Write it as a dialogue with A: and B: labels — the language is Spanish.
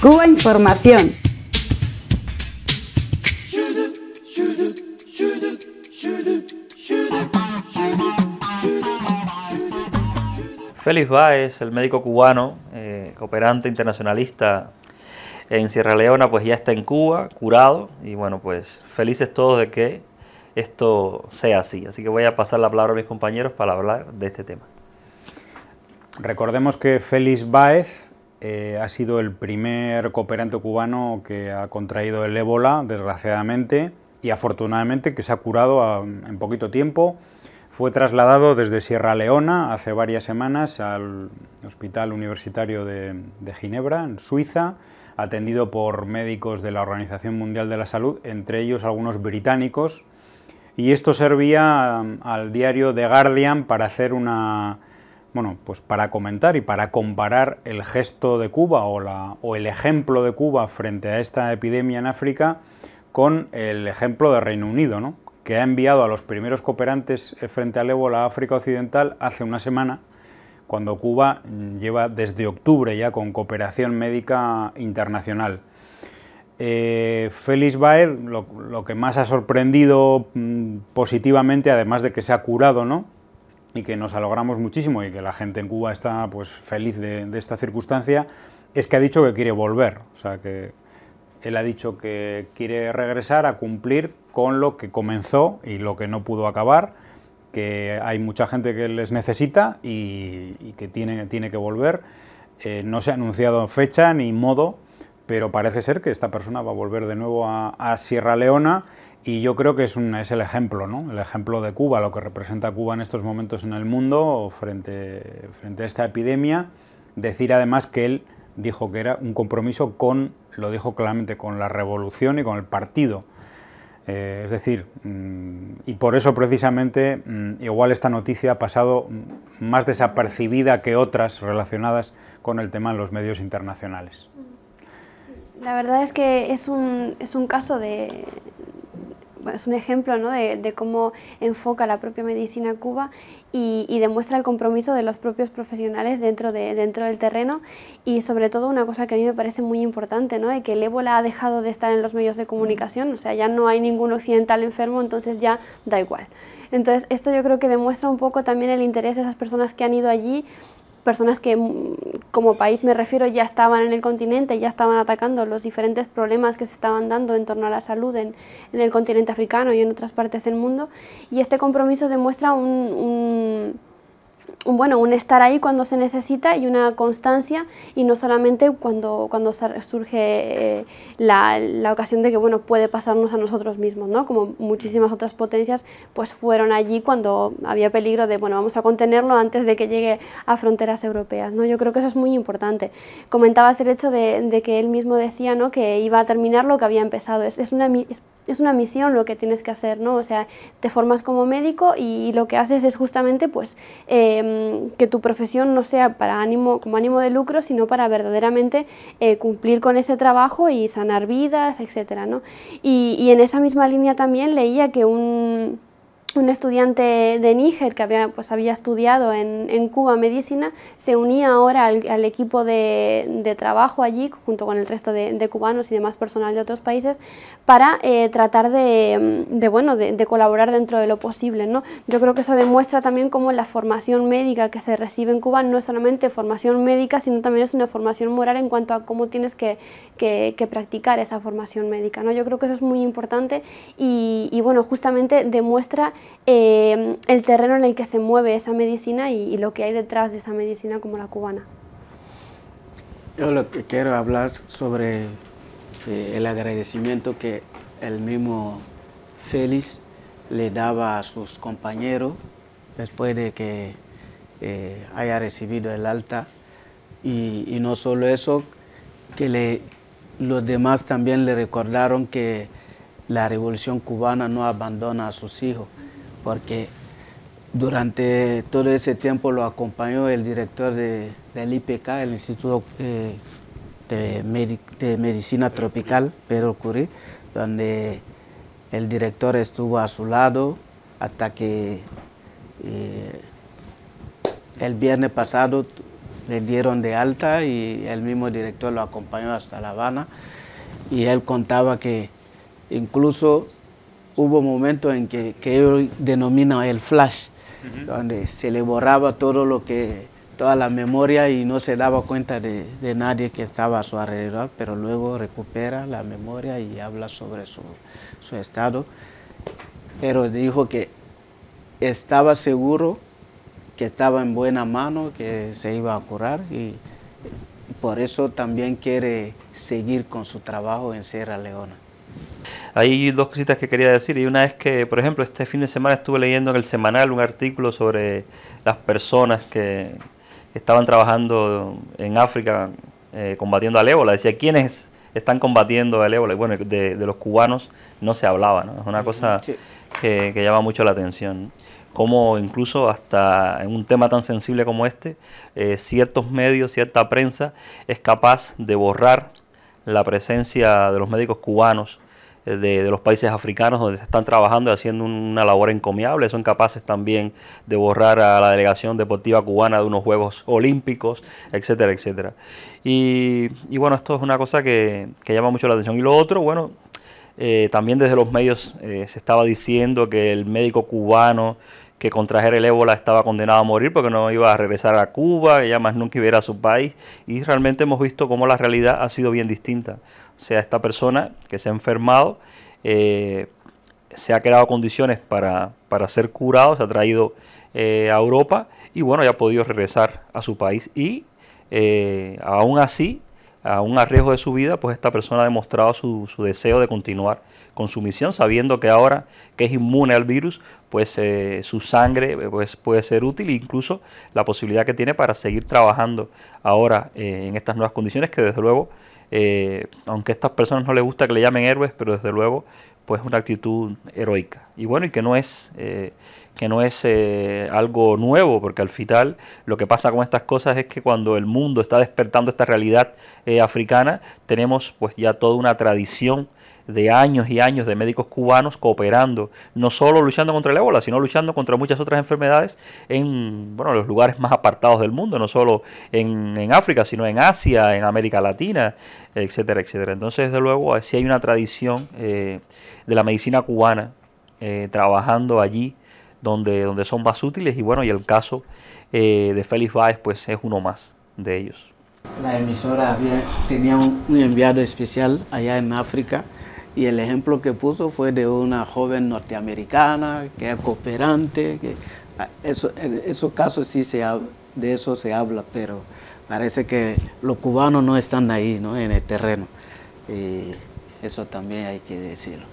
A: Cuba Información.
B: Félix Báez, el médico cubano, eh, operante internacionalista en Sierra Leona, pues ya está en Cuba, curado, y bueno, pues felices todos de que esto sea así. Así que voy a pasar la palabra a mis compañeros para hablar de este tema.
C: Recordemos que Félix Báez eh, ha sido el primer cooperante cubano que ha contraído el ébola, desgraciadamente, y afortunadamente que se ha curado en poquito tiempo. Fue trasladado desde Sierra Leona hace varias semanas al Hospital Universitario de, de Ginebra, en Suiza, atendido por médicos de la Organización Mundial de la Salud, entre ellos algunos británicos, y esto servía um, al diario The Guardian para hacer una bueno, pues para comentar y para comparar el gesto de Cuba o, el ejemplo de Cuba frente a esta epidemia en África con el ejemplo de Reino Unido, ¿no? que ha enviado a los primeros cooperantes eh, frente al ébola a África Occidental hace una semana, cuando Cuba lleva desde octubre ya con cooperación médica internacional. Eh, Félix Baer, lo, que más ha sorprendido mm, positivamente, además de que se ha curado, ¿no? y que nos alogramos muchísimo y que la gente en Cuba está pues feliz de, esta circunstancia, es que ha dicho que quiere volver. O sea, que él ha dicho que quiere regresar a cumplir con lo que comenzó y lo que no pudo acabar, que hay mucha gente que les necesita y, que tiene, tiene que volver. Eh, no se ha anunciado fecha ni modo, pero parece ser que esta persona va a volver de nuevo a, Sierra Leona y yo creo que es, el ejemplo, ¿no? el ejemplo de Cuba, lo que representa Cuba en estos momentos en el mundo frente, frente a esta epidemia. Decir además que él dijo que era un compromiso con, lo dijo claramente, con la revolución y con el partido. Eh, es decir, mm, y por eso precisamente mm, igual esta noticia ha pasado más desapercibida que otras relacionadas con el tema en los medios internacionales.
A: La verdad es que es un, caso de, es un ejemplo de, cómo enfoca la propia medicina Cuba y, demuestra el compromiso de los propios profesionales dentro, de, dentro del terreno y sobre todo una cosa que a mí me parece muy importante, ¿no? que el ébola ha dejado de estar en los medios de comunicación, o sea, ya no hay ningún occidental enfermo, entonces ya da igual. Entonces, esto yo creo que demuestra un poco también el interés de esas personas que han ido allí personas que mm, como país me refiero ya estaban en el continente, ya estaban atacando los diferentes problemas que se estaban dando en torno a la salud en, el continente africano y en otras partes del mundo. Y este compromiso demuestra un, un bueno, un estar ahí cuando se necesita y una constancia y no solamente cuando, cuando surge eh, la, la, ocasión de que, bueno, puede pasarnos a nosotros mismos, ¿no? Como muchísimas otras potencias, pues fueron allí cuando había peligro de, bueno, vamos a contenerlo antes de que llegue a fronteras europeas, ¿no? Yo creo que eso es muy importante. Comentabas el hecho de, de que él mismo decía, ¿no? Que iba a terminar lo que había empezado. Es, una, es una misión lo que tienes que hacer, ¿no? O sea, te formas como médico y, lo que haces es justamente, pues, em, que tu profesión no sea para ánimo, como ánimo de lucro, sino para verdaderamente eh, cumplir con ese trabajo y sanar vidas, etcétera, ¿no? Y, y en esa misma línea también leía que un un estudiante de Níger que había, pues, había estudiado en, Cuba medicina se unía ahora al, equipo de, trabajo allí junto con el resto de, cubanos y demás personal de otros países para eh, tratar de, bueno, de, colaborar dentro de lo posible. ¿no? Yo creo que eso demuestra también cómo la formación médica que se recibe en Cuba no es solamente formación médica, sino también es una formación moral en cuanto a cómo tienes que, practicar esa formación médica. ¿no? Yo creo que eso es muy importante y, y bueno, justamente demuestra Em, el terreno en el que se mueve esa medicina y, lo que hay detrás de esa medicina como la cubana.
D: Yo lo que quiero hablar sobre eh, el agradecimiento que el mismo Félix le daba a sus compañeros después de que eh, haya recibido el alta. Y, no solo eso, que los demás también le recordaron que la revolución cubana no abandona a sus hijos, porque durante todo ese tiempo lo acompañó el director del IPK, el Instituto eh, de, Medicina Tropical, Pedro Curí, donde el director estuvo a su lado hasta que eh, el viernes pasado le dieron de alta y el mismo director lo acompañó hasta La Habana y él contaba que incluso hubo momentos en que, que ellos el flash, donde se le borraba todo lo que, toda la memoria y no se daba cuenta de, nadie que estaba a su alrededor, pero luego recupera la memoria y habla sobre su estado. Pero dijo que estaba seguro que estaba en buena mano, que se iba a curar y por eso también quiere seguir con su trabajo en Sierra Leona.
B: Hay dos cositas que quería decir y una es que, por ejemplo, este fin de semana estuve leyendo en el semanal un artículo sobre las personas que, estaban trabajando en África eh, combatiendo al ébola. Decía, ¿quiénes están combatiendo al ébola? Y bueno, de, los cubanos no se hablaba, ¿no? Es una cosa que, llama mucho la atención. Cómo incluso hasta en un tema tan sensible como este, eh, ciertos medios, cierta prensa es capaz de borrar la presencia de los médicos cubanos de, los países africanos donde se están trabajando y haciendo una labor encomiable. Son capaces también de borrar a la delegación deportiva cubana de unos Juegos Olímpicos, etcétera, etcétera. Y, bueno, esto es una cosa que, llama mucho la atención. Y lo otro, bueno, eh, también desde los medios eh, se estaba diciendo que el médico cubano que contrajera el ébola estaba condenado a morir porque no iba a regresar a Cuba, ella más nunca iba ir a su país. Y realmente hemos visto cómo la realidad ha sido bien distinta sea esta persona que se ha enfermado, eh, se ha creado condiciones para, ser curado, se ha traído eh, a Europa y bueno, ya ha podido regresar a su país. Y eh, aún así, a a riesgo de su vida, pues esta persona ha demostrado su, su, deseo de continuar con su misión, sabiendo que ahora que es inmune al virus, pues su sangre pues, puede ser útil e incluso la posibilidad que tiene para seguir trabajando ahora en estas nuevas condiciones que desde luego eh, aunque a estas personas no les gusta que le llamen héroes, pero desde luego pues una actitud heroica. Y bueno, y que no es, eh, que no es eh, algo nuevo, porque al final lo que pasa con estas cosas es que cuando el mundo está despertando esta realidad africana, tenemos pues ya toda una tradición de años y años de médicos cubanos cooperando, no solo luchando contra el ébola, sino luchando contra muchas otras enfermedades en bueno, los lugares más apartados del mundo, no solo en, en África, sino en Asia, en América Latina, etcétera, etcétera. Entonces, desde luego, sí hay una tradición eh, de la medicina cubana eh, trabajando allí donde, donde son más útiles y bueno, y el caso eh, de Félix Báez pues es uno más de ellos.
D: La emisora tenía un enviado especial allá en África y el ejemplo que puso fue de una joven norteamericana que es cooperante. Que ah, en esos casos sí se de eso se habla, pero parece que los cubanos no están ahí, En el terreno. Y eso también hay que decirlo.